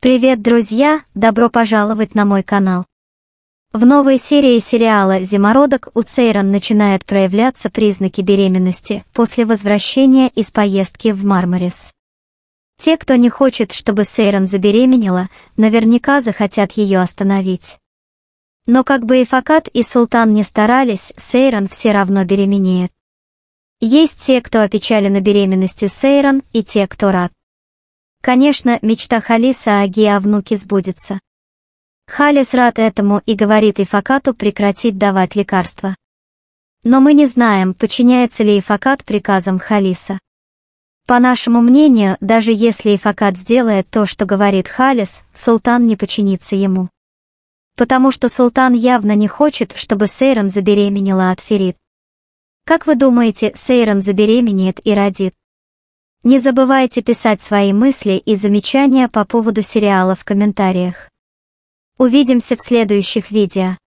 Привет, друзья! Добро пожаловать на мой канал. В новой серии сериала «Зимородок» у Сейрон начинают проявляться признаки беременности после возвращения из поездки в Мармарис. Те, кто не хочет, чтобы Сейрон забеременела, наверняка захотят ее остановить. Но как бы и Факат и Султан не старались, Сейрон все равно беременеет. Есть те, кто опечалена беременностью Сейрон, и те, кто рад. Конечно, мечта Халиса о Аги о внуке сбудется. Халис рад этому и говорит Ифакату прекратить давать лекарства. Но мы не знаем, подчиняется ли Ифакат приказам Халиса. По нашему мнению, даже если Ифакат сделает то, что говорит Халис, султан не подчинится ему. Потому что султан явно не хочет, чтобы Сейрон забеременела от Ферит. Как вы думаете, Сейрон забеременеет и родит? Не забывайте писать свои мысли и замечания по поводу сериала в комментариях. Увидимся в следующих видео.